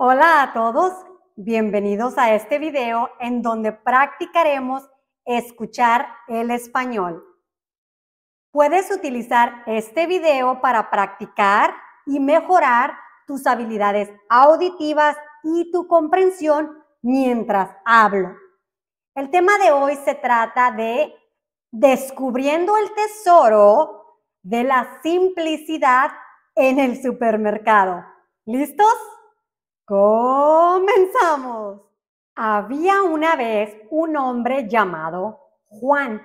Hola a todos, bienvenidos a este video en donde practicaremos escuchar el español. Puedes utilizar este video para practicar y mejorar tus habilidades auditivas y tu comprensión mientras hablo. El tema de hoy se trata de descubriendo el tesoro de la simplicidad en el supermercado. ¿Listos? Comenzamos. Había una vez un hombre llamado Juan,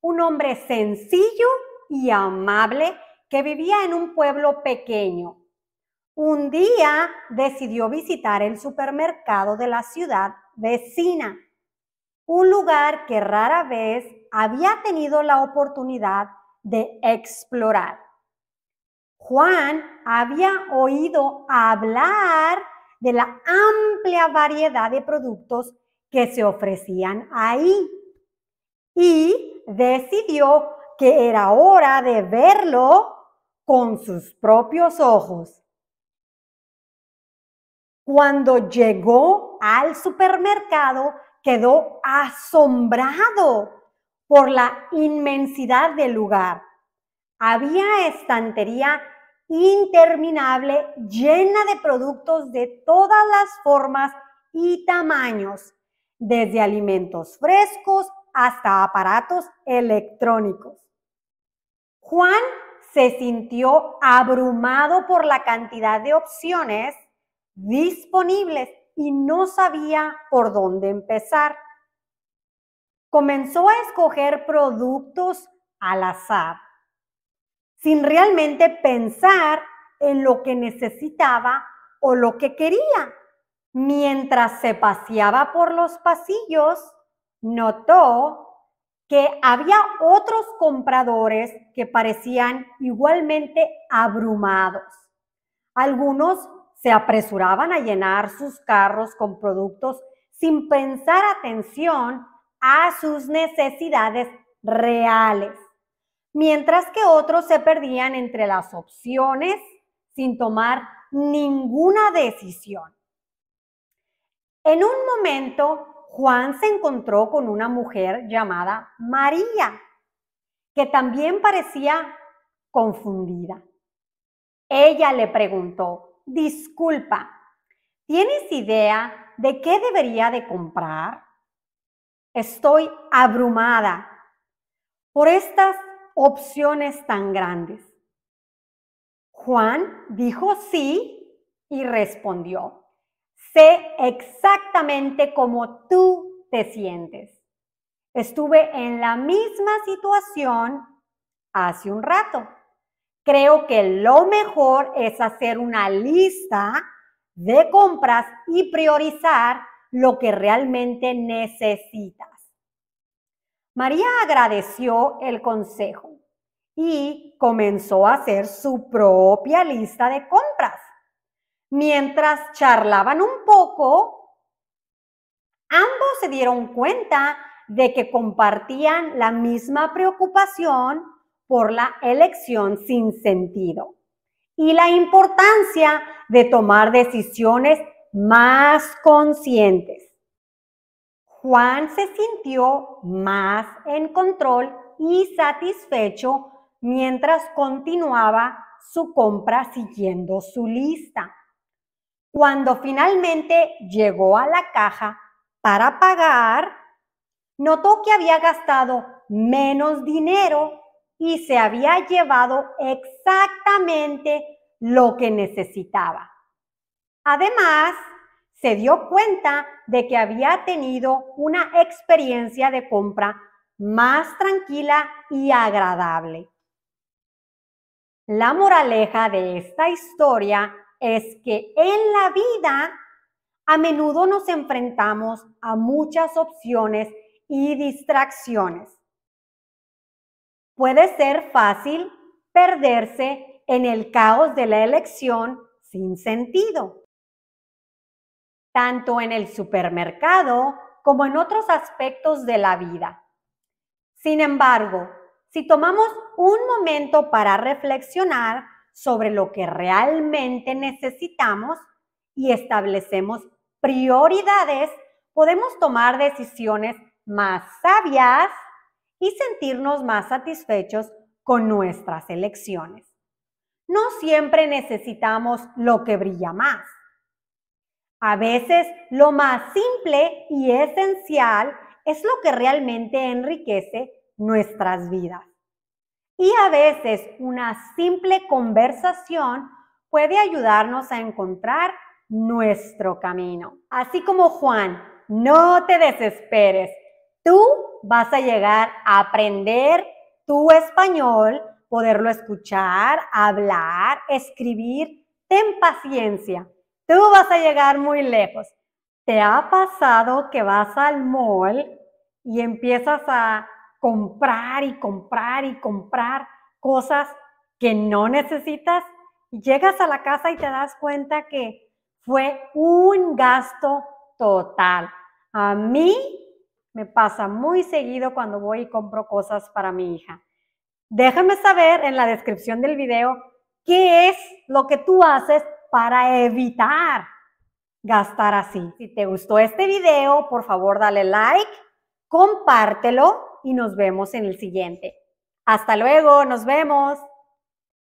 un hombre sencillo y amable que vivía en un pueblo pequeño. Un día decidió visitar el supermercado de la ciudad vecina, un lugar que rara vez había tenido la oportunidad de explorar. Juan había oído hablar de la amplia variedad de productos que se ofrecían ahí y decidió que era hora de verlo con sus propios ojos. Cuando llegó al supermercado quedó asombrado por la inmensidad del lugar. Había estantería interminable, llena de productos de todas las formas y tamaños, desde alimentos frescos hasta aparatos electrónicos. Juan se sintió abrumado por la cantidad de opciones disponibles y no sabía por dónde empezar. Comenzó a escoger productos al azar sin realmente pensar en lo que necesitaba o lo que quería. Mientras se paseaba por los pasillos, notó que había otros compradores que parecían igualmente abrumados. Algunos se apresuraban a llenar sus carros con productos sin pensar atención a sus necesidades reales mientras que otros se perdían entre las opciones sin tomar ninguna decisión. En un momento, Juan se encontró con una mujer llamada María, que también parecía confundida. Ella le preguntó, disculpa, ¿tienes idea de qué debería de comprar? Estoy abrumada por estas opciones tan grandes? Juan dijo sí y respondió, sé exactamente cómo tú te sientes. Estuve en la misma situación hace un rato. Creo que lo mejor es hacer una lista de compras y priorizar lo que realmente necesitas. María agradeció el consejo y comenzó a hacer su propia lista de compras. Mientras charlaban un poco, ambos se dieron cuenta de que compartían la misma preocupación por la elección sin sentido y la importancia de tomar decisiones más conscientes. Juan se sintió más en control y satisfecho mientras continuaba su compra siguiendo su lista. Cuando finalmente llegó a la caja para pagar, notó que había gastado menos dinero y se había llevado exactamente lo que necesitaba. Además, se dio cuenta de que había tenido una experiencia de compra más tranquila y agradable. La moraleja de esta historia es que en la vida a menudo nos enfrentamos a muchas opciones y distracciones. Puede ser fácil perderse en el caos de la elección sin sentido tanto en el supermercado como en otros aspectos de la vida. Sin embargo, si tomamos un momento para reflexionar sobre lo que realmente necesitamos y establecemos prioridades, podemos tomar decisiones más sabias y sentirnos más satisfechos con nuestras elecciones. No siempre necesitamos lo que brilla más a veces lo más simple y esencial es lo que realmente enriquece nuestras vidas. Y a veces una simple conversación puede ayudarnos a encontrar nuestro camino. Así como Juan, no te desesperes. Tú vas a llegar a aprender tu español, poderlo escuchar, hablar, escribir. Ten paciencia. Tú vas a llegar muy lejos. ¿Te ha pasado que vas al mall y empiezas a comprar y comprar y comprar cosas que no necesitas? Llegas a la casa y te das cuenta que fue un gasto total. A mí me pasa muy seguido cuando voy y compro cosas para mi hija. Déjame saber en la descripción del video qué es lo que tú haces para evitar gastar así. Si te gustó este video, por favor dale like, compártelo y nos vemos en el siguiente. Hasta luego, nos vemos.